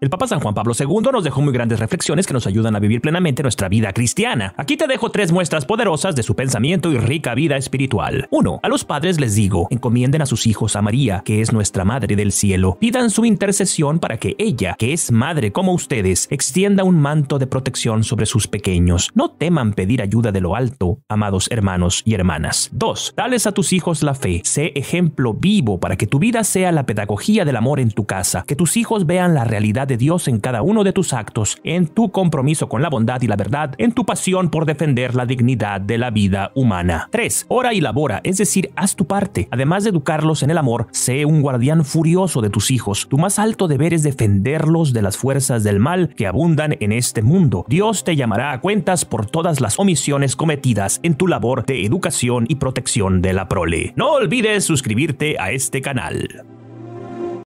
El Papa San Juan Pablo II nos dejó muy grandes reflexiones que nos ayudan a vivir plenamente nuestra vida cristiana. Aquí te dejo tres muestras poderosas de su pensamiento y rica vida espiritual. 1. A los padres les digo, encomienden a sus hijos a María, que es nuestra Madre del Cielo. Pidan su intercesión para que ella, que es madre como ustedes, extienda un manto de protección sobre sus pequeños. No teman pedir ayuda de lo alto, amados hermanos y hermanas. 2. Dales a tus hijos la fe. Sé ejemplo vivo para que tu vida sea la pedagogía del amor en tu casa, que tus hijos vean la realidad de Dios en cada uno de tus actos, en tu compromiso con la bondad y la verdad, en tu pasión por defender la dignidad de la vida humana. 3. Ora y labora, es decir, haz tu parte. Además de educarlos en el amor, sé un guardián furioso de tus hijos. Tu más alto deber es defenderlos de las fuerzas del mal que abundan en este mundo. Dios te llamará a cuentas por todas las omisiones cometidas en tu labor de educación y protección de la prole. No olvides suscribirte a este canal.